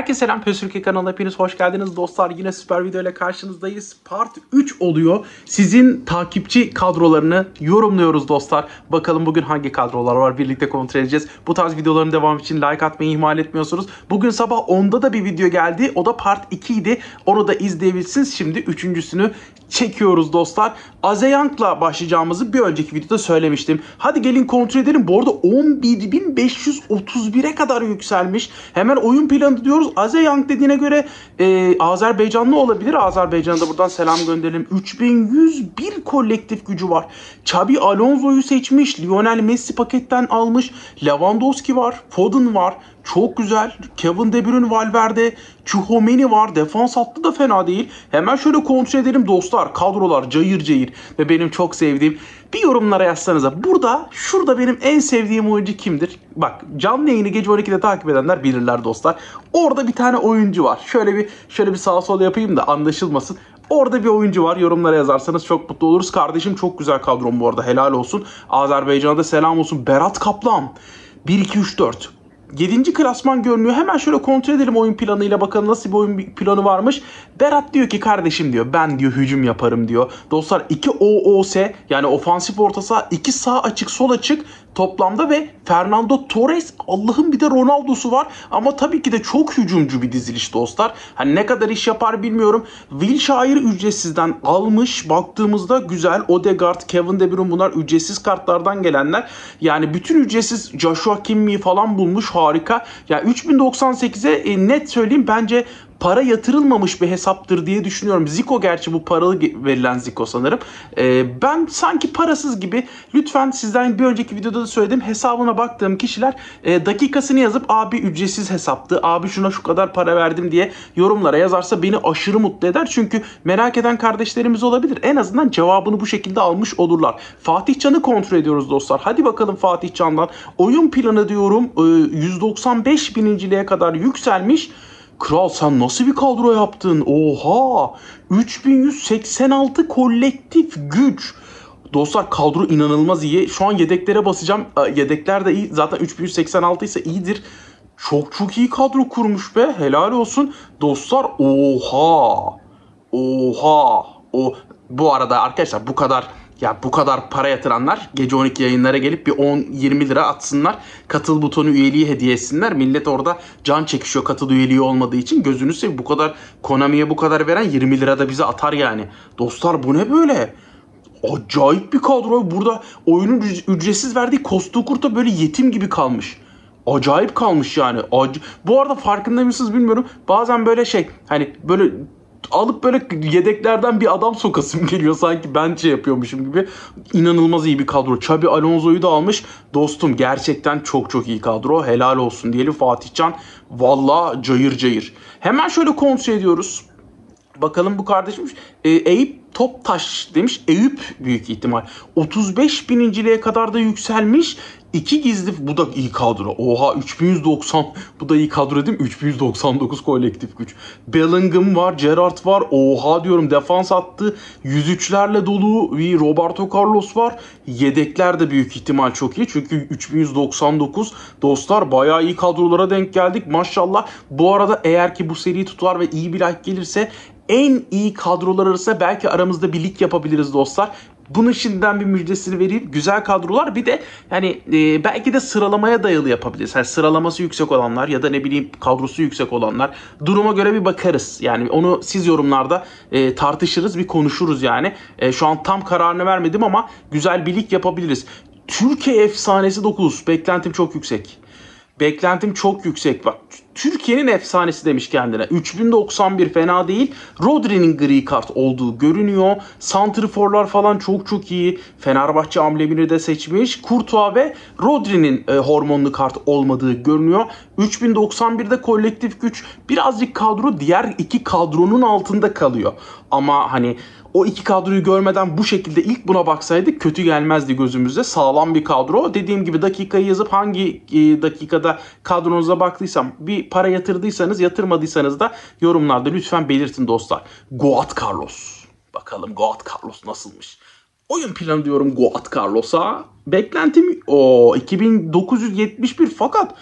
Herkese selam Pösürke kanalına hepiniz hoş geldiniz dostlar. Yine süper video ile karşınızdayız. Part 3 oluyor. Sizin takipçi kadrolarını yorumluyoruz dostlar. Bakalım bugün hangi kadrolar var birlikte kontrol edeceğiz. Bu tarz videoların devamı için like atmayı ihmal etmiyorsunuz. Bugün sabah 10'da da bir video geldi. O da part 2 idi. Onu da izleyebilirsiniz. Şimdi üçüncüsünü çekiyoruz dostlar. Azeyang'la başlayacağımızı bir önceki videoda söylemiştim. Hadi gelin kontrol edelim. Bu arada 11.531'e kadar yükselmiş. Hemen oyun planı diyoruz nasıl? Azeyang dediğine göre e, Azerbaycanlı olabilir. Azerbaycan'a da buradan selam gönderelim. 3101 kolektif gücü var. Xabi Alonso'yu seçmiş. Lionel Messi paketten almış. Lewandowski var. Foden var. Çok güzel. Kevin De Bruyne, Valverde, Chouameni var. Defans hattı da fena değil. Hemen şöyle kontrol edelim dostlar. Kadrolar cayır cayır ve benim çok sevdiğim bir yorumlara yazsanıza. Burada şurada benim en sevdiğim oyuncu kimdir? Bak canlı yayını gece 12'de takip edenler bilirler dostlar. Orada bir tane oyuncu var. Şöyle bir şöyle bir sağa sola yapayım da anlaşılmasın. Orada bir oyuncu var. Yorumlara yazarsanız çok mutlu oluruz. Kardeşim çok güzel kadron bu arada. Helal olsun. Azerbaycan'a da selam olsun. Berat Kaplan. 1 2 3 4. 7. klasman görünüyor. Hemen şöyle kontrol edelim oyun planıyla bakalım nasıl bir oyun planı varmış. Berat diyor ki kardeşim diyor ben diyor hücum yaparım diyor. Dostlar 2 OOS yani ofansif orta saha 2 sağ açık sol açık toplamda ve Fernando Torres Allah'ın bir de Ronaldo'su var ama tabii ki de çok hücumcu bir diziliş dostlar. Hani ne kadar iş yapar bilmiyorum. Wilshere ücretsizden almış. Baktığımızda güzel Odegaard, Kevin De Bruyne bunlar ücretsiz kartlardan gelenler. Yani bütün ücretsiz Joshua Kimmi'yi falan bulmuş harika. Ya yani 3098'e e, net söyleyeyim bence para yatırılmamış bir hesaptır diye düşünüyorum. Zico gerçi bu paralı verilen Zico sanırım. E, ben sanki parasız gibi lütfen sizden bir önceki videoda da söyledim hesabına baktığım kişiler e, dakikasını yazıp abi ücretsiz hesaptı, abi şuna şu kadar para verdim diye yorumlara yazarsa beni aşırı mutlu eder. Çünkü merak eden kardeşlerimiz olabilir. En azından cevabını bu şekilde almış olurlar. Fatih Can'ı kontrol ediyoruz dostlar. Hadi bakalım Fatih Can'dan. Oyun planı diyorum 195 e, bininciliğe kadar yükselmiş. Kral sen nasıl bir kadro yaptın? Oha! 3186 kolektif güç. Dostlar kadro inanılmaz iyi. Şu an yedeklere basacağım. Yedekler de iyi. Zaten 3186 ise iyidir. Çok çok iyi kadro kurmuş be. Helal olsun. Dostlar oha. Oha. O bu arada arkadaşlar bu kadar ya bu kadar para yatıranlar gece 12 yayınlara gelip bir 10-20 lira atsınlar. Katıl butonu üyeliği hediye etsinler. Millet orada can çekişiyor katıl üyeliği olmadığı için. Gözünü seveyim bu kadar Konami'ye bu kadar veren 20 lira da bize atar yani. Dostlar bu ne böyle? Acayip bir kadro. Burada oyunun ücretsiz verdiği Kostu Kurt'a böyle yetim gibi kalmış acayip kalmış yani. Ac- Bu arada farkında mısınız bilmiyorum. Bazen böyle şey hani böyle alıp böyle yedeklerden bir adam sokasım geliyor sanki ben şey yapıyormuşum gibi. İnanılmaz iyi bir kadro. Xabi Alonso'yu da almış. Dostum gerçekten çok çok iyi kadro. Helal olsun diyelim Fatihcan. Valla cayır cayır. Hemen şöyle kontrol ediyoruz. Bakalım bu kardeşim. E, Eyüp Toptaş demiş Eyüp büyük ihtimal. 35 bininciliğe kadar da yükselmiş. İki gizli bu da iyi kadro. Oha 3190 bu da iyi kadro değil 3199 kolektif güç. Bellingham var, Gerrard var. Oha diyorum defans attı. 103'lerle dolu bir Roberto Carlos var. Yedekler de büyük ihtimal çok iyi. Çünkü 3199 dostlar bayağı iyi kadrolara denk geldik. Maşallah. Bu arada eğer ki bu seri tutar ve iyi bir like gelirse en iyi kadrolar arasında belki aramızda bir lig yapabiliriz dostlar. Bunun şimdiden bir müjdesini vereyim. Güzel kadrolar bir de yani e, belki de sıralamaya dayalı yapabiliriz. Yani sıralaması yüksek olanlar ya da ne bileyim kadrosu yüksek olanlar. Duruma göre bir bakarız. Yani onu siz yorumlarda e, tartışırız bir konuşuruz yani. E, şu an tam kararını vermedim ama güzel bir lig yapabiliriz. Türkiye efsanesi 9. Beklentim çok yüksek. Beklentim çok yüksek. Bak Türkiye'nin efsanesi demiş kendine. 3091 fena değil. Rodri'nin gri kart olduğu görünüyor. Santriforlar falan çok çok iyi. Fenerbahçe amblemini de seçmiş. Kurtua ve Rodri'nin e, hormonlu kart olmadığı görünüyor. 3091'de kolektif güç birazcık kadro diğer iki kadronun altında kalıyor. Ama hani o iki kadroyu görmeden bu şekilde ilk buna baksaydık kötü gelmezdi gözümüzde. Sağlam bir kadro. Dediğim gibi dakikayı yazıp hangi e, dakikada kadronuza baktıysam bir para yatırdıysanız yatırmadıysanız da yorumlarda lütfen belirtin dostlar. Goat Carlos. Bakalım Goat Carlos nasılmış? Oyun planı diyorum Goat Carlos'a. Beklentim o 2971 fakat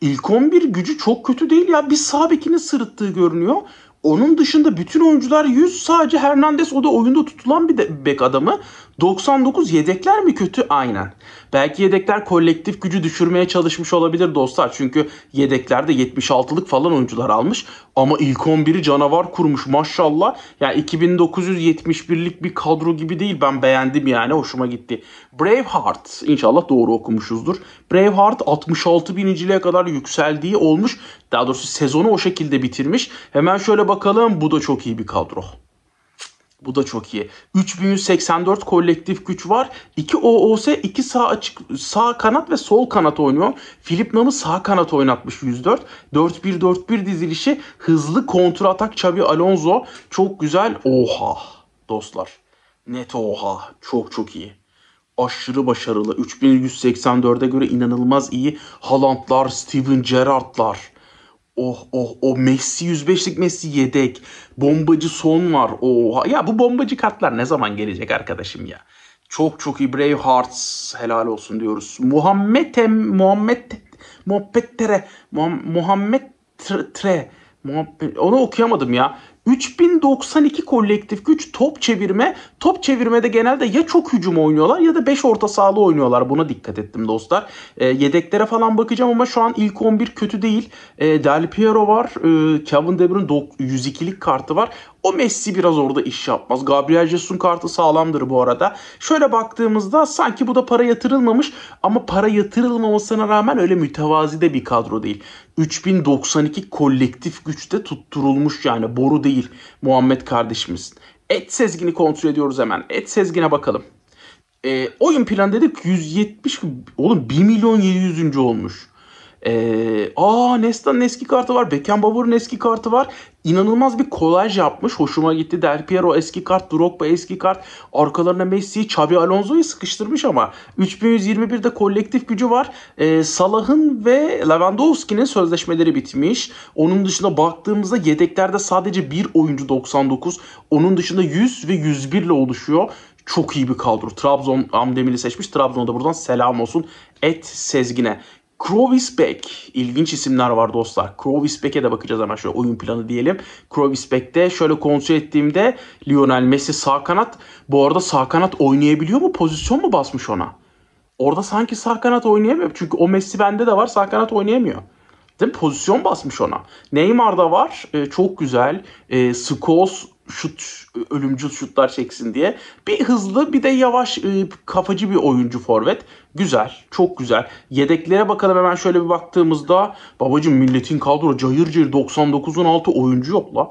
ilk 11 gücü çok kötü değil ya. Bir sağ bekini sırıttığı görünüyor. Onun dışında bütün oyuncular 100 sadece Hernandez o da oyunda tutulan bir de bek adamı. 99 yedekler mi kötü? Aynen. Belki yedekler kolektif gücü düşürmeye çalışmış olabilir dostlar. Çünkü yedekler de 76'lık falan oyuncular almış. Ama ilk 11'i canavar kurmuş maşallah. Yani 2971'lik bir kadro gibi değil. Ben beğendim yani hoşuma gitti. Braveheart inşallah doğru okumuşuzdur. Braveheart 66 biniciliğe kadar yükseldiği olmuş. Daha doğrusu sezonu o şekilde bitirmiş. Hemen şöyle bakalım bu da çok iyi bir kadro. Bu da çok iyi. 3184 kolektif güç var. 2 OOS, 2 sağ açık sağ kanat ve sol kanat oynuyor. Philip Nam'ı sağ kanat oynatmış 104. 4-1-4-1 dizilişi hızlı kontra atak Xabi Alonso. Çok güzel. Oha dostlar. Net oha. Çok çok iyi aşırı başarılı. 3184'e göre inanılmaz iyi. Haaland'lar, Steven Gerrard'lar. Oh oh o oh. Messi 105'lik Messi yedek. Bombacı son var. Oha. Ya bu bombacı kartlar ne zaman gelecek arkadaşım ya? Çok çok iyi Brave Hearts helal olsun diyoruz. Muhammed Tem, Muhammed Muhabbet Tere, Muhammed Tre, Muhabbet, onu okuyamadım ya. 3092 kolektif güç top çevirme. Top çevirmede genelde ya çok hücum oynuyorlar ya da 5 orta sahalı oynuyorlar. Buna dikkat ettim dostlar. E, yedeklere falan bakacağım ama şu an ilk 11 kötü değil. E, Del Piero var. E, Kevin De Bruyne 102'lik kartı var. O Messi biraz orada iş yapmaz. Gabriel Jesus'un kartı sağlamdır bu arada. Şöyle baktığımızda sanki bu da para yatırılmamış ama para yatırılmamasına rağmen öyle mütevazi de bir kadro değil. 3092 kolektif güçte tutturulmuş yani boru değil Muhammed kardeşimiz. Et sezgini kontrol ediyoruz hemen. Et sezgine bakalım. E, oyun planı dedik 170 oğlum 1 milyon 700. olmuş. Ee, aa Nesta'nın eski kartı var. Beckenbauer'ın eski kartı var. İnanılmaz bir kolaj yapmış. Hoşuma gitti. Del Piero eski kart, Drogba eski kart. Arkalarına Messi, Xabi Alonso'yu sıkıştırmış ama 3121'de kolektif gücü var. Ee, Salah'ın ve Lewandowski'nin sözleşmeleri bitmiş. Onun dışında baktığımızda yedeklerde sadece bir oyuncu 99. Onun dışında 100 ve 101 ile oluşuyor çok iyi bir kadro. Trabzon amdemini seçmiş. Trabzon'a da buradan selam olsun. Et Sezgin'e. Krovisbeck. ilginç isimler var dostlar. Krovisbeck'e de bakacağız ama şöyle oyun planı diyelim. Krovisbeck'te şöyle kontrol ettiğimde Lionel Messi sağ kanat. Bu arada sağ kanat oynayabiliyor mu? Pozisyon mu basmış ona? Orada sanki sağ kanat oynayamıyor. Çünkü o Messi bende de var sağ kanat oynayamıyor. Değil mi? Pozisyon basmış ona. Neymar da var. E, çok güzel. E, ee, Skos şut ölümcül şutlar çeksin diye. Bir hızlı bir de yavaş e, kafacı bir oyuncu forvet. Güzel. Çok güzel. Yedeklere bakalım hemen şöyle bir baktığımızda babacım milletin kadro cayır cayır 99'un altı oyuncu yok la.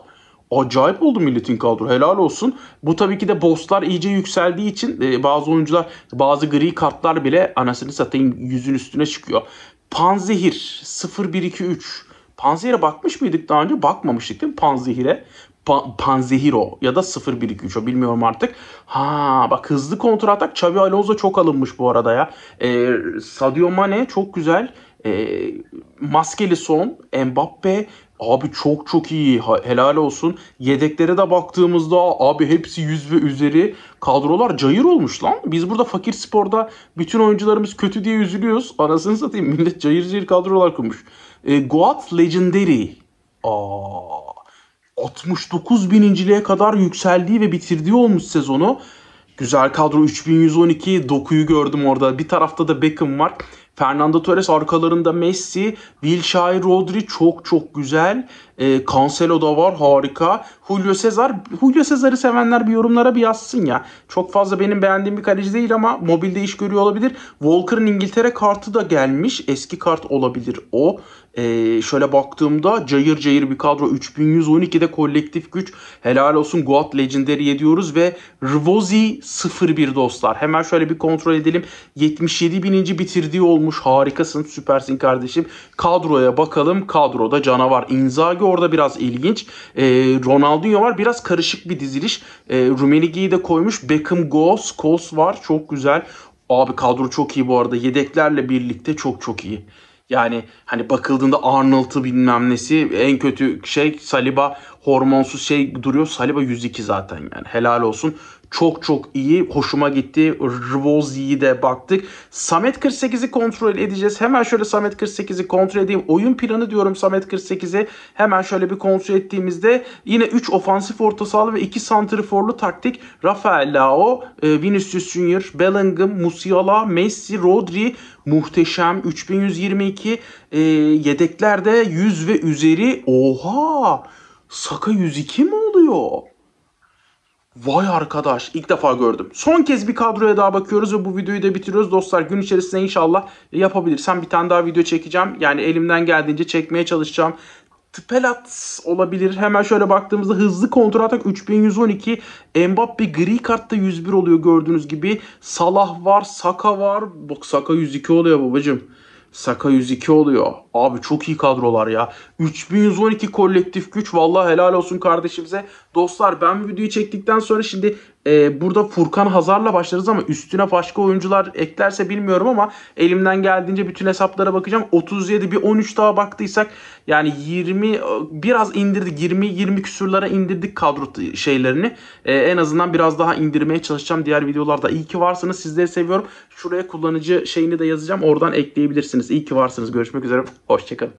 Acayip oldu milletin kadro. Helal olsun. Bu tabii ki de bosslar iyice yükseldiği için e, bazı oyuncular bazı gri kartlar bile anasını satayım yüzün üstüne çıkıyor. Panzehir 0 1 2 3 Panzehir'e bakmış mıydık daha önce? Bakmamıştık değil mi Panzehir'e? Panzehiro ya da 0123 o bilmiyorum artık. Ha bak hızlı kontratak Xabi Alonso çok alınmış bu arada ya. Ee, Sadio Mane çok güzel. Ee, maskeli son Mbappe abi çok çok iyi helal olsun. Yedeklere de baktığımızda abi hepsi yüz ve üzeri kadrolar cayır olmuş lan. Biz burada fakir sporda bütün oyuncularımız kötü diye üzülüyoruz. Anasını satayım millet cayır cayır kadrolar kurmuş. E, Goat Legendary. Aa, 69 bininciliğe kadar yükseldiği ve bitirdiği olmuş sezonu. Güzel kadro 3112 dokuyu gördüm orada. Bir tarafta da Beckham var. Fernando Torres arkalarında Messi, Wilshere Rodri çok çok güzel. E, Cancelo da var harika. Julio Cesar. Julio Cesar'ı sevenler bir yorumlara bir yazsın ya. Çok fazla benim beğendiğim bir kaleci değil ama mobilde iş görüyor olabilir. Walker'ın İngiltere kartı da gelmiş. Eski kart olabilir o. Ee, şöyle baktığımda cayır cayır bir kadro. 3112'de kolektif güç. Helal olsun Guat Legendary'e diyoruz ve Rvozi 01 dostlar. Hemen şöyle bir kontrol edelim. 77 bininci bitirdiği olmuş. Harikasın süpersin kardeşim. Kadroya bakalım. Kadroda canavar. Inzaghi Orada biraz ilginç. E, Ronaldinho var. Biraz karışık bir diziliş. E, Rumenigi'yi de koymuş. Beckham, Goss, Kos var. Çok güzel. Abi kadro çok iyi bu arada. Yedeklerle birlikte çok çok iyi. Yani hani bakıldığında Arnold'ı bilmem nesi en kötü şey Saliba hormonsuz şey duruyor. Saliba 102 zaten yani. Helal olsun. Çok çok iyi. Hoşuma gitti. Rvozi'yi de baktık. Samet 48'i kontrol edeceğiz. Hemen şöyle Samet 48'i kontrol edeyim. Oyun planı diyorum Samet 48'i. Hemen şöyle bir kontrol ettiğimizde yine 3 ofansif orta sahalı ve 2 santriforlu taktik. Rafael Lao, e, Vinicius Junior, Bellingham, Musiala, Messi, Rodri muhteşem. 3122 yedeklerde 100 ve üzeri. Oha! Saka 102 mi oluyor? Vay arkadaş ilk defa gördüm. Son kez bir kadroya daha bakıyoruz ve bu videoyu da bitiriyoruz. Dostlar gün içerisinde inşallah yapabilirsem bir tane daha video çekeceğim. Yani elimden geldiğince çekmeye çalışacağım. Pelat olabilir. Hemen şöyle baktığımızda hızlı kontrol atak 3112. Mbappe gri kartta 101 oluyor gördüğünüz gibi. Salah var, Saka var. Bak Saka 102 oluyor babacım. Saka 102 oluyor. Abi çok iyi kadrolar ya. 3112 kolektif güç. Vallahi helal olsun kardeşimize. Dostlar ben videoyu çektikten sonra şimdi e, burada Furkan Hazar'la başlarız ama üstüne başka oyuncular eklerse bilmiyorum ama elimden geldiğince bütün hesaplara bakacağım. 37 bir 13 daha baktıysak yani 20 e, biraz indirdik 20 20 küsurlara indirdik kadro şeylerini. E, en azından biraz daha indirmeye çalışacağım diğer videolarda. İyi ki varsınız. Sizleri seviyorum. Şuraya kullanıcı şeyini de yazacağım. Oradan ekleyebilirsiniz. İyi ki varsınız. Görüşmek üzere. Hoşçakalın.